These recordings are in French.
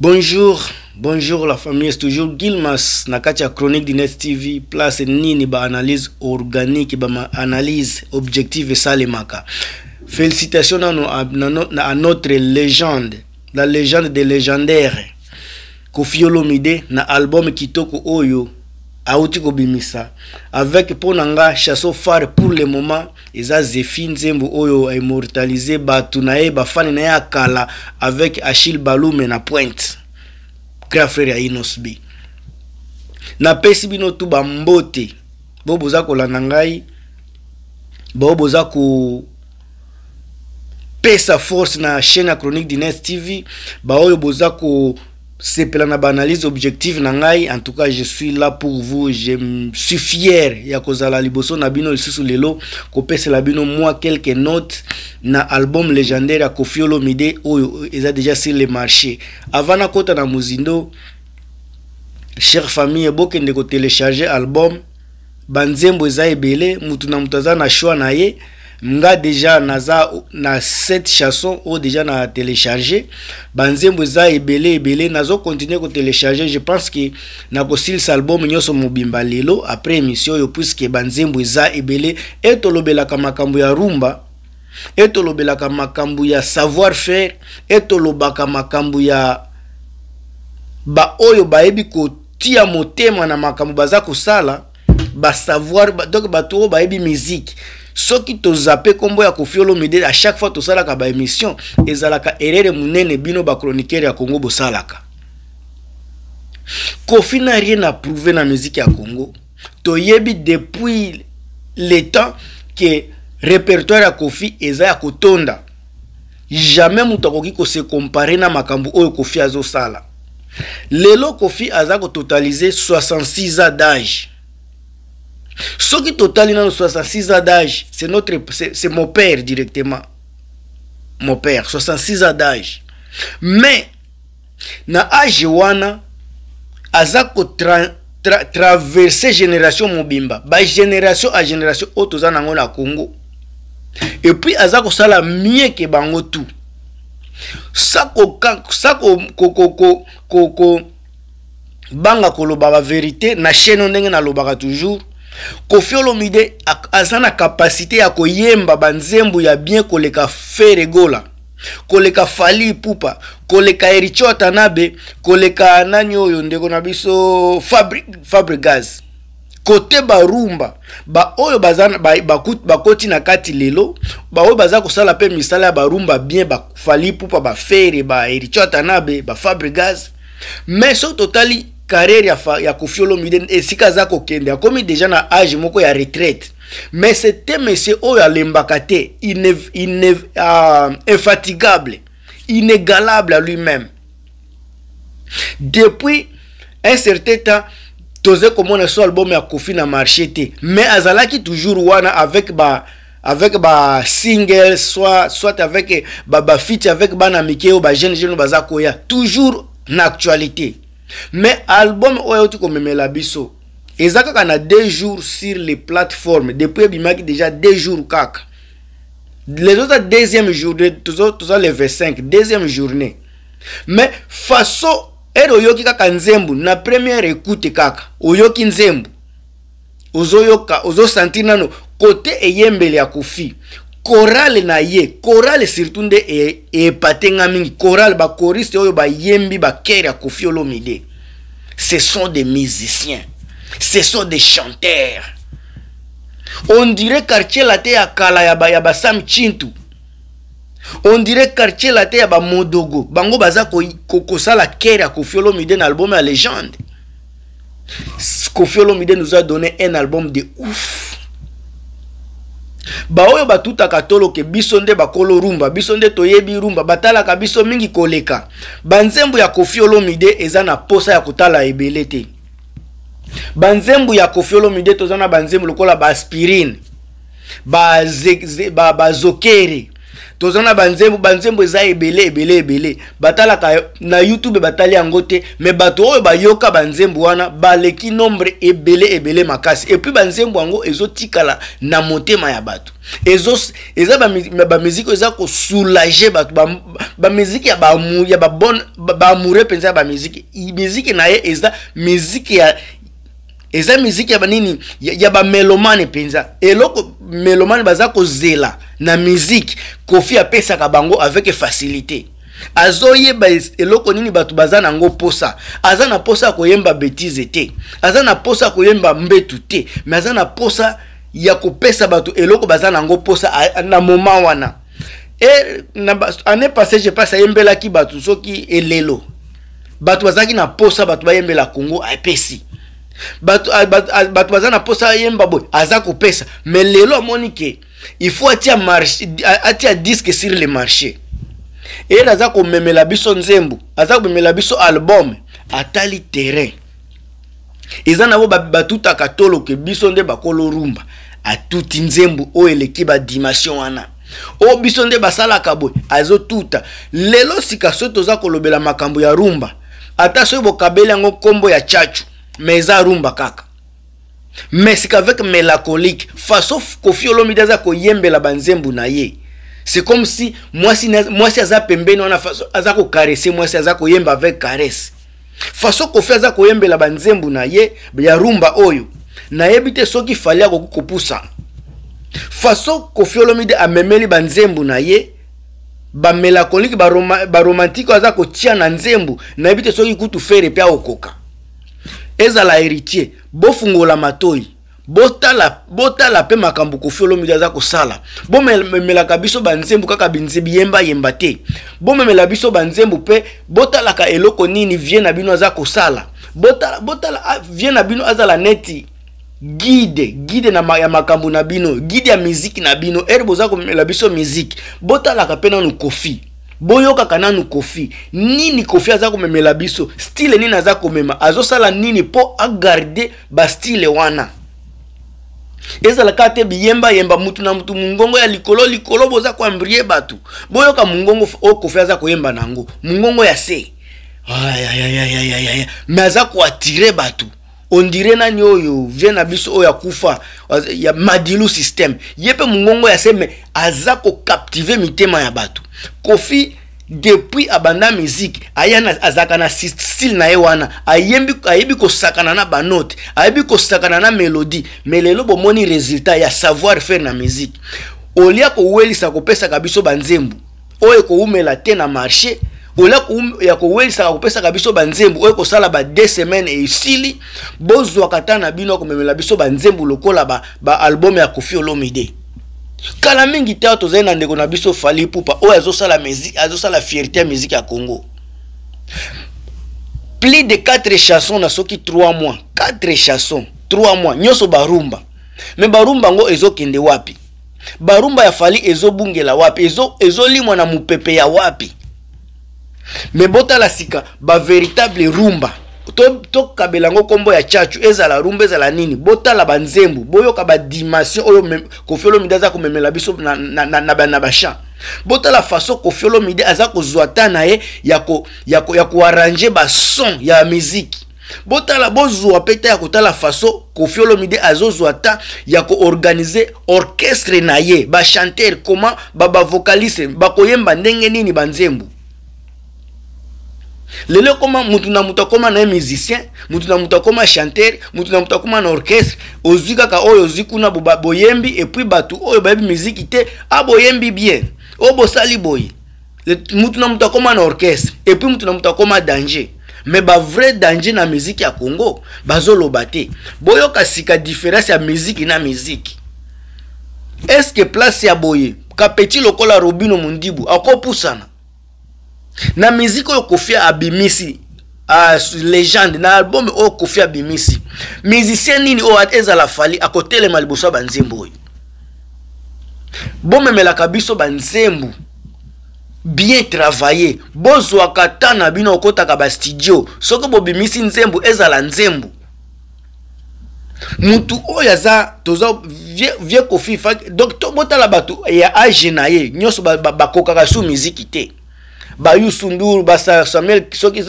Bonjour, bonjour la famille, c'est toujours Gilmas na la chronique Chronique Dines TV place nini ba analyse organique ba analyse objective et félicitation Félicitations à notre légende la légende des légendaires Kofi Olomide na album kitoko oyo auti kobimisa avec mpo na nga chasseau phare pour le moment eza zefi nzembo oyo aimmortalize bato na ye bafani na ye akala avec achille balume na pointe grand frère ya inos b napesi bino tu bambote bo boza kolanda ngai bao boza kopesa force na chaîne ya chronique dines tv baoyo boza ko c'est plein la banalise objective na ngai en tout cas je suis là pour vous je suis fier ya kozala liboso na bino lisusu lelo la bino moi quelques notes na album légendaire ya Kofi Olomide oyo eza déjà sur le marché avant kota na muzindo chère famille bokende télécharger album banzembo eza ebele mutu na mutaza na shwa na ye nga deja naza na 7 chanson oyo deja na télécharge banzembo eza ebele ebele nazokontinue kotélécharge je pense ke nakosilisa album nyonso mobimba lelo après émission oyo puiske banzembo eza ebele e tolobelaka makambo ya rumba e tolobelaka makambo ya savoir faire e tolobaka makambo ya baoyo bayebi kotia motema na makambo baza kosala basavoir donc bato oyo bayebi musike soki tozape nkombo ya kofi olomide a chaque fois tosalaka baémission ezalaka erere monene bino bachroniquere ya congo bosalaka kofi na rien aprouve na musike ya congo toyebi depuis le temps ke répertoire ya kofi eza ya kotonda jamais moto akoki kose compare na makambo oyo kofi azosala lelo kofi aza kototalize 66 ans d'âge soki totali totalement 66 ans c'est notre c'est mon père directement mon père 66 ans d'âge mais na ajewana wana a tra, la génération mobimba génération a génération oyo Congo. congo puis, azako sala que que bango Koko Koko, Banga koloba na chaîne ndenge toujours kofi olomide aza na kapasite ya koyemba banzembo ya bien koleka feregola koleka fali pupa koleka ericho atanabe koleka nani oyo ndeko na biso fabrigas kote barumba baoyo bakoti na kati lelo baoyo baza kosala mpe misala ya barumba bien bafali pupa bafere baericho atanabe bafabrigas me so totali carrière ya, fa, ya Kofi Olomide esika kende ya akomi deja na age moko ya retraite mais c'était monsieur oyo ya te ine, euh, infatigable inégalable à lui-même depuis un certain temps tozai komona so album ya kofi na marché te mais azalaki toujours wana avec ba avec ba single soit soit avec ba ba avec bana mike oyo bajeune jeune baza koya toujours na actualité mais album est me la biso eza deux jours sur les plateformes depuis bimaki déjà deux jours kaka les autres deuxième journée tous les 25 deuxième journée mais façon eroyoki kaka na première écoute kaka oyoki nzembu. ozoyoka ozosentir nano côté eyembele ya chorale na ye surtout nde epate e, e nga mingi ba choriste oyo ba bakere akofi ce sont des musiciens ce sont des chanteurs on dirait quartier laté te ya kala ya, ba, ya basam chintu on dirait quartier laté te ba Modogo. bango baza kosala ko, ko kere akofi na album ya légende Kofiolomide nous a donné un album de ouf baoyo batutaka toloke biso nde bakolo rumba biso nde toyebi rumba batalaka biso mingi koleka banzembo ya kofi olomide eza na posa ya kotala ebele te banzembo ya kofi olomide toza na banzembo lokola baaspirine bazokere ba, ba toza na banzembo banzembo eza ebele ebele ebele batalaka na youtube batali yango te me bato oyo bayoka banzembo wana baleki nombre ebele ebele makasi epui banzembo yango ezotikala na motema ya bato ezo eza bamiziki oyo eza kosoulage bato bamiziki ya baamoure mpenza ya bamiziki miziki na ye eza miziki ya eza miziki ya banini ya bamelomane mpenza eloko melomane baza kozela na musique kofi apesaka bango avec facilité ba eloko nini batu baza nango posa Azana posa koyemba bêtise te aza posa koyemba mbetu te azana posa ya kopesa batu eloko baza n'go posa na moment wana e ane passé je passe ki batu soki elelo Batu ki na posa bato bayembela kongo apesi bato batu na posa yemba boy aza pesa. me lelo monike il faut atia marché atia disque sur le marché eyeli aza la biso nzembu. même komemela biso album atali terrain eza katolo tout bisonde toloke biso nde bakolorumba atuti un o eleki est wana O biso nde basalaka Azo tuta. lelo sika soki kolobela makambo ya rumba ata soki bokabeli ya chachu meza rumba kaka mais c'est qu'avec mélancolique façon kofi olomide aza koyembela banzembu na ye c'est comme si mwasi, mwasi aza pembeni wana aza kokarese mwasi aza koyemba avec caresse façon kofi aza koyembela banzembu na ye ya rumba oyo nayebi te soki fali akoki kopusa façon kofi olomide amemeli banzembu na ye bamelankolike baromantike ba aza kotia na nzembu nayebi te soki kutu fere mpe aokoka ezala héritier bofungola matoi botala botala mpe kofi ko sala kosala bomemelaka biso banzembu kaka binzebi yemba te la biso banzembo pe botalaka eloko nini vie bino za sala, sala botala, botala bino azala neti guide guide na ma, ya makambo na bino guide ya musique na bino ere za la biso miziki botalaka pena no kofi boyoka kana kofi nini kofi aza komemela biso style nini aza komema azosala nini mpo agarde bastile wana ezalaka te biyembayemba mutu na mutu mungongo ya likolo likolo boza koambrie batu boyoka mongongo oyo aza koyemba nango mungongo ya se me aza koatire batu ondire nani oyo vie na biso oyo akufa ya madilu systeme ye mpe mongongo ya se me aza kokaptive mitema ya bato kofi depuis abanda musique aya azalaka na style na ye wana ayembi, ayebi kosakana na banote ayebi kosakana na melodi me lelo bomoni résultat ya savoir faire na musique olia kowelisa kopesaka biso banzembu oyo ekowumela te na marché olia ya kowelisaka kopesaka biso banzembu oyo kosala ba 2 semaine esili bozwaka ta na bino ya biso banzembu lokola baalbum ba, ba ya kofi olomide kala mingi te awa tozali na ndeko na biso fali pupa oyo azosala azosala fierté ya miziki ya congo plus de 4 chanson na soki 3 mois 4 chanson 3 mois nyonso barumba me barumba yango ezokende wapi barumba ya fali ezobungela wapi ezolimwa ezo na mopepe ya wapi me botala sika bavéritable rumba tokabelango yango nkombo ya chachu ezala rumba ezala nini botala banzembu boyoka badimension oyo kofi olomide aza komemela biso na, na, na, na, na bachamp botala faso kofi olomide aza kozwa ta na ye ya koarrange bason ya miziki botala bozwa mpe ta ya kotala faso kofi olomide azozwa ta ya koorganize orchestre na ye bachanteur koma babavokaliste bakoyemba ndenge nini banzembu lelo ekóma mutu na mutu akóma na ye musicien mutu na mutu akóma chanteur mutu na mutu akóma na orchestre ozwi kaka oyo ozwi kuna boyembi epuis bato oyo bayebi miziki te aboyembi bien oyo bosali boye mutu na mutu akóma na orchestre epuis mutu na mutu akóma danger me bavrai danger na miziki ya congo bazoloba te boyoka sika différence ya miziki na miziki estce place ya boye kapeti lokola robino mondibu akopusana na miziko yo kofi abimisi uh, legende na album okufia kofi abimisi musicien nini oyo la fali akotele malibusa ya Bome me la biso banzembu, bien travaillé bozwaka ta na bino okotaka bastudio soki bobimisi nzembu, ezala nzembu. mutu oyo aza toza vie, vie kofi docteur botala bato ya age na ye nyonso bakokaka ba, ba, su miziki te bayusunduru basamel soki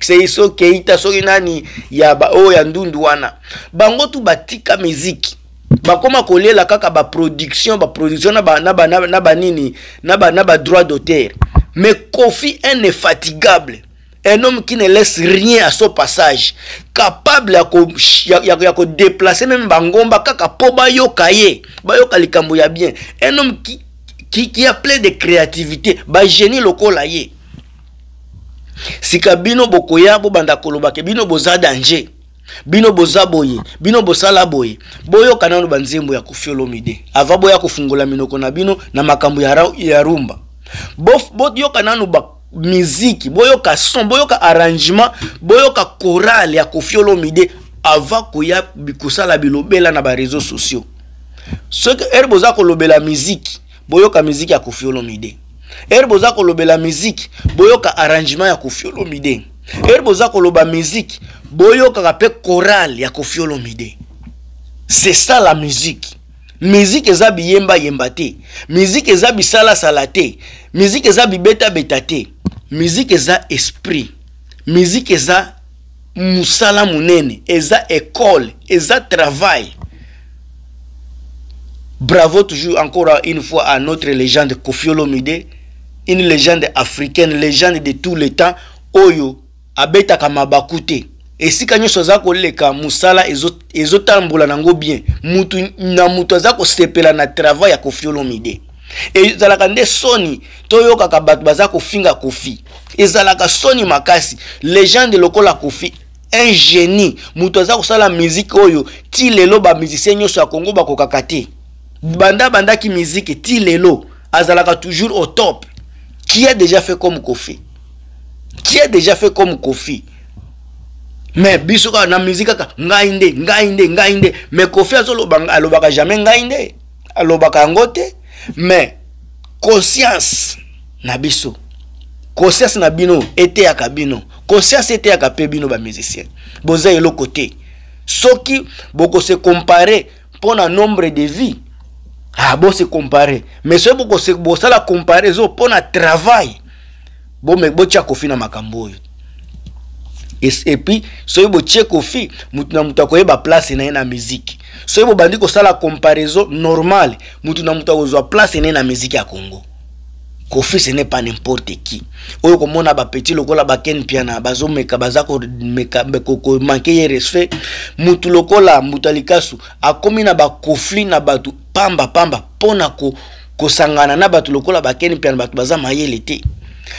seiso keita soki nani ya o ya ndundu wana bango tu batika miziki bakoma kolela kaka baproduction production, na ba, na, ba na, ba, nini, na, ba, na ba droit d'auteur mais kofi un infatigable un homme qui ne laisse rien à son passage capable ya kodeplace ko, déplacer même bangomba kaka yo bayoka ba yo kalikambo ya bien un homme qui qui, qui a plein de créativité bagénie lokola ye sika bino bokoya bobanda koloba ke bino boza danger bino boza boye bino bosala boye boyoka nano banzembo ya kofiolomide ava boya kofungola minoko na bino na makambo ya, ya rumba boyoka bo nano bamiziki boyoka son boyoka arrangement boyoka korale ya kofiolomide ava koya kosala bilobela na bareseau sociaux soki ere boza kolobela miziki boyoka musique ya kufiolo mide. Erboza boza kolobela musique. boyoka arrangement ya kufiolo Erboza ere boza koloba miziki boyoka chorale ya kufiolo c'est ça la musique Musique eza yemba yembate. miziki eza sala salate. miziki eza bibeta te miziki eza esprit Musique eza musala munene. eza école. eza travail Bravo toujours encore une fois à notre légende Kofi Olomide, une légende africaine, légende de tous les temps, Oyo, abeta mabaku te esika nyonso aza koleka musala ezotambola ezo nango bien mutu na mutu aza sepela na travail ya kofi olomide ezalaka nde soni toyokaka bato baza kofinga kofi ezalaka soni makasi legende lokola kofi un génie moto aza sala musique oyo ti lelo musicien nyoso ya kongo banda banda ki musique ti lelo azalaka toujours au top qui a déjà fait comme kofi qui a déjà fait comme kofi mais biso na musique kaka ngai nde ngai nde ngai mais kofi azolobaka alobaka jamais ngai nde alobaka yango te mais conscience na biso conscience na bino était à kabino conscience était à mpe bino côté. boza qui beaucoup soki bokose pour un nombre de vies ah, mais que c'est bon ça la comparaison, ezo mpona travail bon mais botya kofi na makambo oyo epuis soki botie kofi mutu na mutu ba place na ye na miziki soki ça la comparaison normale mutu na mutu akozwa place na na musique à congo kofi ce n'est pas n'importe qui oyo komona bapeti lokola baken piana bazomeka baza komanke ye respect mutu lokola mutu ya likasu akómi na bakonflit na bato pambapamba mpona ko, kosangana na bato lokola bakeni piana bato baza mayele te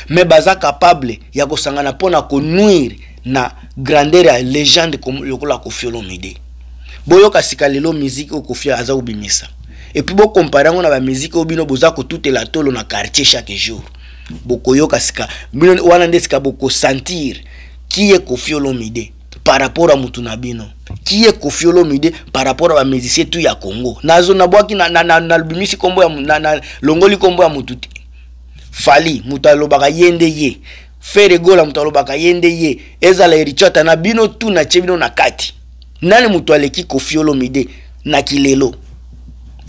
me baza capable ya kosangana mpona konuire na grandeur ya legende lokola kofi olomide boyoka sika lelo miziki okofi aza kobimisa epuis bokompare yango na bamusike oyo bino boza kotutela tolo na quartier chaque jour bokoyoka sika bino wana nde sika bokosentir ki ye kofi olomide par rapport ya mutu na bino ki ye kofi olomide par rapport ya bamusicien tu ya congo nazo nabwaki nalobimisi kombo nalongoli kombo ya mutu te fali mutu alobaka ye nde ye feregola mutu alobaka ye nde ye ezala ericho ata na bino tu natie bino na kati nani mutu aleki kofi olomide na kilelo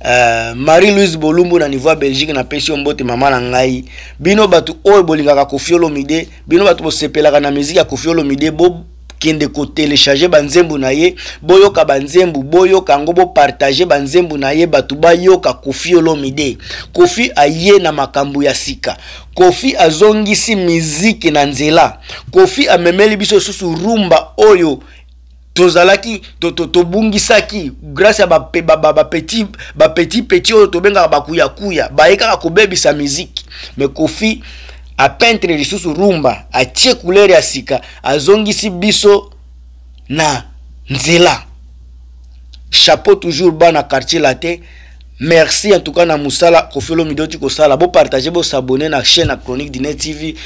Uh, marie louise bolumbu na niveau ya belgique napesi yo mbotema mama na ngai bino bato oyo bolingaka kofi olomide bino bato bosepelaka na miziki ya kofi olomide bokende kotelecharge banzembo na ye boyoka banzembo boyoka yango bopartage banzembo na ye bato bayoka kofi olomide kofi aye na makambo ya sika kofi azongisi miziki na nzela kofi amemeli biso lisusu rumba oyo tozalaki tobungisaki grâce ya bapeti peti oyo tobengaka bakuyakuya baye kaka kobebisa miziki me kofi apeintre lisusu rumba atie couleur ya sika azongisi biso na nzela chapeau toujours bana quartier la te merci en tout cas na mosala kofi olomidi oti kosala bopartage bosabone na chaîne ya chronique dinet tv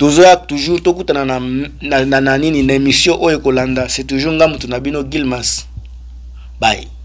toujours tout na, na, na, émission c'est toujours gilmas bye